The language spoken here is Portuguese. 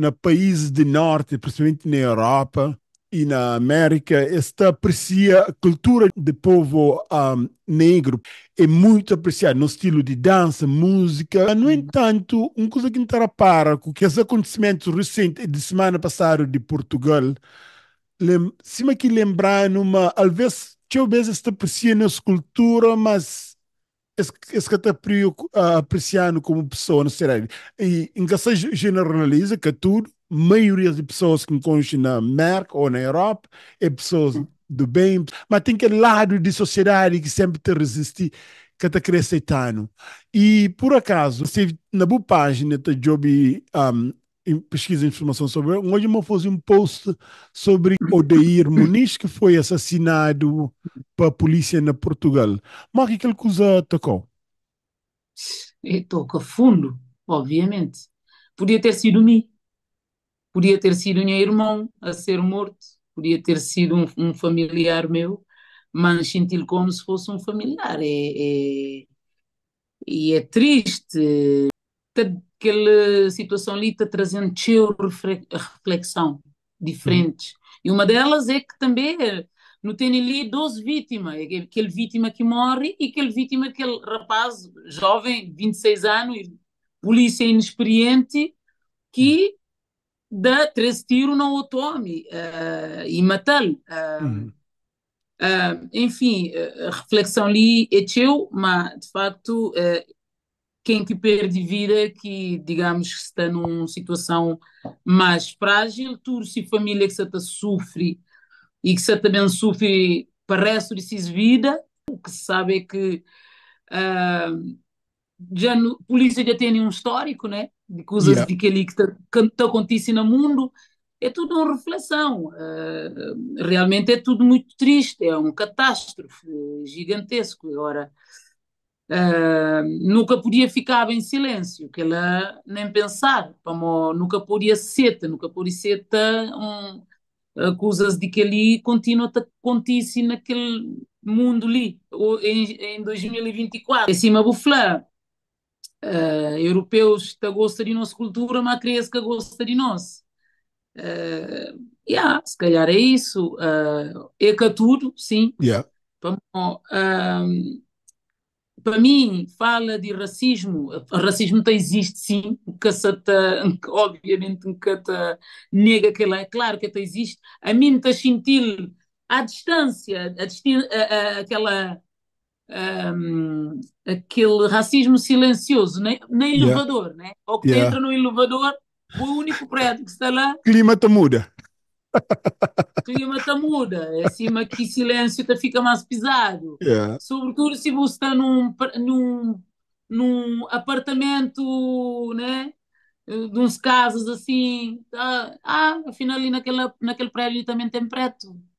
na países do norte, principalmente na Europa e na América, esta aprecia a cultura do povo um, negro. É muito apreciada no estilo de dança, música. No entanto, uma coisa que me para com que os acontecimentos recentes de semana passada de Portugal, se cima que lembrar numa, talvez, talvez esta aprecia nossa cultura, mas esse, que cataprio a ah, apreciar como pessoa, não será? E em que se generaliza que tudo, a maioria das pessoas que encontram na América ou na Europa é pessoas hum. do bem, mas tem aquele lado de sociedade que sempre te resiste, que te quer aceitar. E por acaso, você, na boa página da Job um, pesquisa de informação sobre ele. Hoje eu fiz um post sobre Odeir Muniz, que foi assassinado pela polícia na Portugal. Mas que coisa tocou? E é, toca fundo, obviamente. Podia ter sido mim. Podia ter sido meu irmão a ser morto. Podia ter sido um, um familiar meu. Mas senti como se fosse um familiar. É, é, e é triste aquela situação ali está trazendo teu reflexão diferentes. Hum. E uma delas é que também não tem ali 12 vítimas, é aquele vítima que morre e aquele vítima, aquele rapaz jovem, 26 anos, polícia inexperiente, que hum. dá três tiros no outro homem uh, e mata-lo. Uh, eh, uhum. uh, eh, enfim, a reflexão ali é teu, mas de facto quem é que perde vida, que digamos que está numa situação mais frágil, tudo se família que se sofre e que se também sofre para o resto de sua vida, o que se sabe é que uh, já no, a polícia já tem um histórico, né, de coisas yeah. de que ali que está tá acontecendo no mundo, é tudo uma reflexão, uh, realmente é tudo muito triste, é um catástrofe gigantesco, agora... Uh, nunca podia ficar em silêncio, que ela nem pensar, como nunca podia ser, nunca podia seta ah, um, coisas de que ali continua a tá, acontecer naquele mundo ali, em, em 2024. Em cima do uh, europeus que gostam de nossa cultura, mas criança que gostam de nós. Uh, yeah, se calhar é isso. Uh, é que é tudo, sim. Yeah. Vamos, para mim, fala de racismo. O racismo tá existe, sim. Cacata, obviamente, um cata nega que é claro que tá existe. A mim está sentir à distância, a a, a, aquela. Um, aquele racismo silencioso né? elevador, yeah. né? Ou que yeah. entra no elevador, o único prédio que está lá. Clima te tá muda clima uma muda, é acima que silêncio tá fica mais pesado. Yeah. É. Sobretudo se você está num, num, num apartamento, né? De uns casos assim, tá? ah, afinal ali naquela, naquele prédio também tem preto.